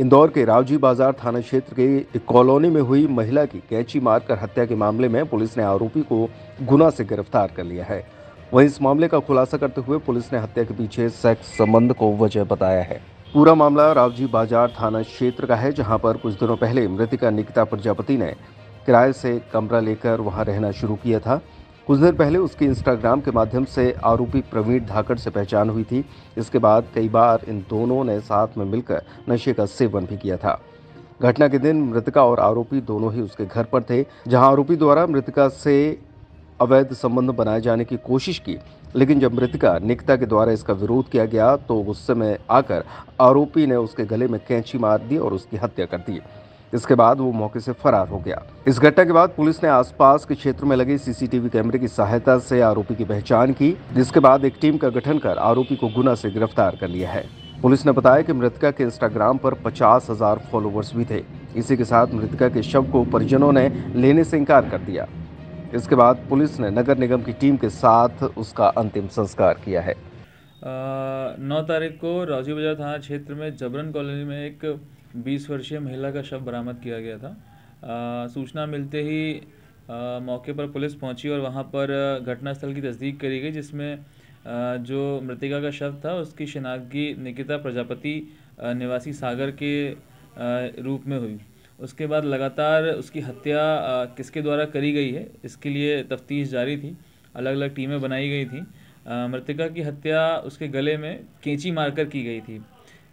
इंदौर के रावजी बाजार थाना क्षेत्र के एक कॉलोनी में हुई महिला की कैंची मारकर हत्या के मामले में पुलिस ने आरोपी को गुना से गिरफ्तार कर लिया है वहीं इस मामले का खुलासा करते हुए पुलिस ने हत्या के पीछे सेक्स संबंध को वजह बताया है पूरा मामला रावजी बाजार थाना क्षेत्र का है जहां पर कुछ दिनों पहले मृतिका निकिता प्रजापति ने किराए से कमरा लेकर वहां रहना शुरू किया था कुछ देर पहले उसके इंस्टाग्राम के माध्यम से आरोपी प्रवीण धाकड़ से पहचान हुई थी इसके बाद कई बार इन दोनों ने साथ में मिलकर नशे का सेवन भी किया था घटना के दिन मृतका और आरोपी दोनों ही उसके घर पर थे जहां आरोपी द्वारा मृतका से अवैध संबंध बनाए जाने की कोशिश की लेकिन जब मृतका निकिता के द्वारा इसका विरोध किया गया तो गुस्से में आकर आरोपी ने उसके गले में कैंची मार दी और उसकी हत्या कर दी इसके बाद वो मौके से फरार हो गया इस घटना के बाद पुलिस ने आसपास के क्षेत्र में लगे सीसीटीवी कैमरे की सहायता से आरोपी की पहचान की जिसके बाद एक टीम का गठन कर आरोपी को गुना से गिरफ्तार कर लिया है पुलिस ने बताया कि मृतका के इंस्टाग्राम पर पचास हजार फॉलोवर्स भी थे इसी के साथ मृतका के शव को परिजनों ने लेने से इनकार कर दिया इसके बाद पुलिस ने नगर निगम की टीम के साथ उसका अंतिम संस्कार किया है नौ तारीख को राजीव बाजार थाना क्षेत्र में जबरन कॉलोनी में एक 20 वर्षीय महिला का शव बरामद किया गया था आ, सूचना मिलते ही आ, मौके पर पुलिस पहुंची और वहां पर घटनास्थल की तस्दीक करी गई जिसमें आ, जो मृतिका का शव था उसकी शिनाख्ती निकिता प्रजापति निवासी सागर के रूप में हुई उसके बाद लगातार उसकी हत्या किसके द्वारा करी गई है इसके लिए तफ्तीश जारी थी अलग अलग टीमें बनाई गई थी मृतिका की हत्या उसके गले में कैंची मारकर की गई थी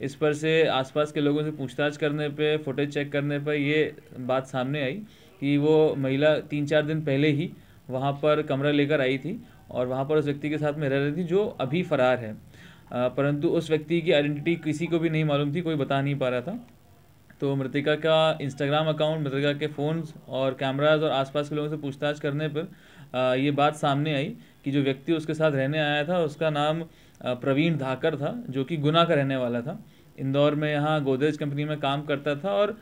इस पर से आसपास के लोगों से पूछताछ करने पे फुटेज चेक करने पे ये बात सामने आई कि वो महिला तीन चार दिन पहले ही वहाँ पर कमरा लेकर आई थी और वहाँ पर उस व्यक्ति के साथ में रह रही थी जो अभी फ़रार है परंतु उस व्यक्ति की आइडेंटिटी किसी को भी नहीं मालूम थी कोई बता नहीं पा रहा था तो मृतिका का इंस्टाग्राम अकाउंट मृतिका के फ़ोन्स और कैमराज और आसपास के लोगों से पूछताछ करने पर ये बात सामने आई कि जो व्यक्ति उसके साथ रहने आया था उसका नाम प्रवीण धाकर था जो कि गुना का रहने वाला था इंदौर में यहाँ गोदरेज कंपनी में काम करता था और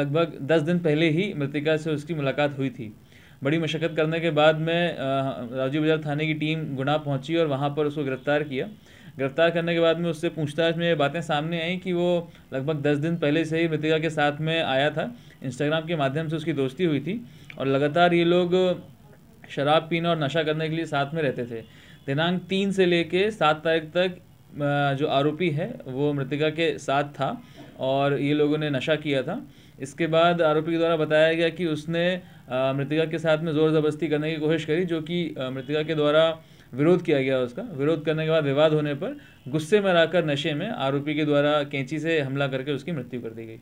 लगभग दस दिन पहले ही मृतिका से उसकी मुलाकात हुई थी बड़ी मशक्क़त करने के बाद में राजीव बाजार थाने की टीम गुना पहुंची और वहाँ पर उसको गिरफ़्तार किया गिरफ्तार करने के बाद में उससे पूछताछ में ये बातें सामने आई कि वो लगभग दस दिन पहले से ही मृतिका के साथ में आया था इंस्टाग्राम के माध्यम से उसकी दोस्ती हुई थी और लगातार ये लोग शराब पीने और नशा करने के लिए साथ में रहते थे दिनांक तीन से लेके सात तारीख तक जो आरोपी है वो मृतिका के साथ था और ये लोगों ने नशा किया था इसके बाद आरोपी के द्वारा बताया गया कि उसने मृतिका के साथ में ज़ोर ज़बरदस्ती करने की कोशिश करी जो कि मृतिका के द्वारा विरोध किया गया उसका विरोध करने के बाद विवाद होने पर गुस्से में आकर नशे में आरोपी के द्वारा कैंची से हमला करके उसकी मृत्यु कर दी गई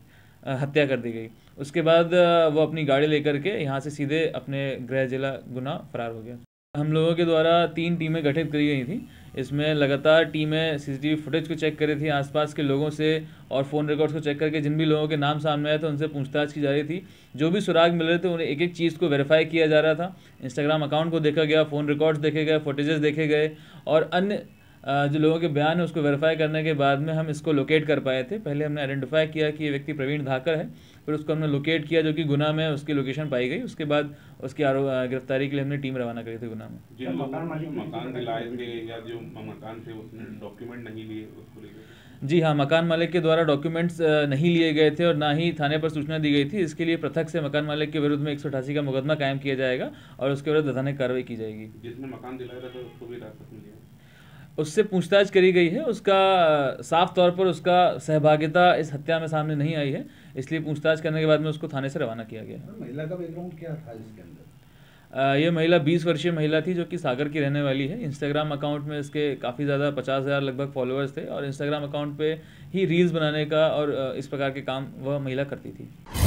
हत्या कर दी गई उसके बाद वो अपनी गाड़ी लेकर के यहाँ से सीधे अपने गृह जिला गुना फरार हो गया हम लोगों के द्वारा तीन टीमें गठित करी गई थी इसमें लगातार टीमें सीसीटीवी फुटेज को चेक कर रही थी आसपास के लोगों से और फ़ोन रिकॉर्ड्स को चेक करके जिन भी लोगों के नाम सामने आए थे उनसे पूछताछ की जा रही थी जो भी सुराग मिल रहे थे उन्हें एक एक चीज़ को वेरीफाई किया जा रहा था इंस्टाग्राम अकाउंट को देखा गया फ़ोन रिकॉर्ड्स देखे गए फुटेजेस देखे गए और अन्य जो लोगों के बयान है उसको वेरीफाई करने के बाद में हम इसको लोकेट कर पाए थे पहले हमने आइडेंटिफाई किया कि ये व्यक्ति प्रवीण धाकर है फिर उसको हमने लोकेट किया जो कि गुना में उसकी लोकेशन पाई गई उसके बाद उसकी गिरफ्तारी के लिए हमने टीम रवाना करी थी गुना में जिन तो मकान दिलाए थे या जो मकान थे उसने डॉक्यूमेंट नहीं लिए उसको लेकर जी हाँ मकान मालिक के द्वारा डॉक्यूमेंट्स नहीं लिए गए थे और ना ही थाने पर सूचना दी गई थी इसके लिए पृथक से मकान मालिक के विरुद्ध में एक का मुकदमा कायम किया जाएगा और उसके विरुद्ध कार्रवाई की जाएगी जिसने मकान दिलाया था उसको भी राहत में लिया उससे पूछताछ करी गई है उसका साफ तौर पर उसका सहभागिता इस हत्या में सामने नहीं आई है इसलिए पूछताछ करने के बाद में उसको थाने से रवाना किया गया है महिला का बैकग्राउंड क्या था इसके अंदर ये महिला 20 वर्षीय महिला थी जो कि सागर की रहने वाली है इंस्टाग्राम अकाउंट में इसके काफ़ी ज़्यादा पचास हज़ार लगभग फॉलोअर्स थे और इंस्टाग्राम अकाउंट पे ही रील्स बनाने का और इस प्रकार के काम वह महिला करती थी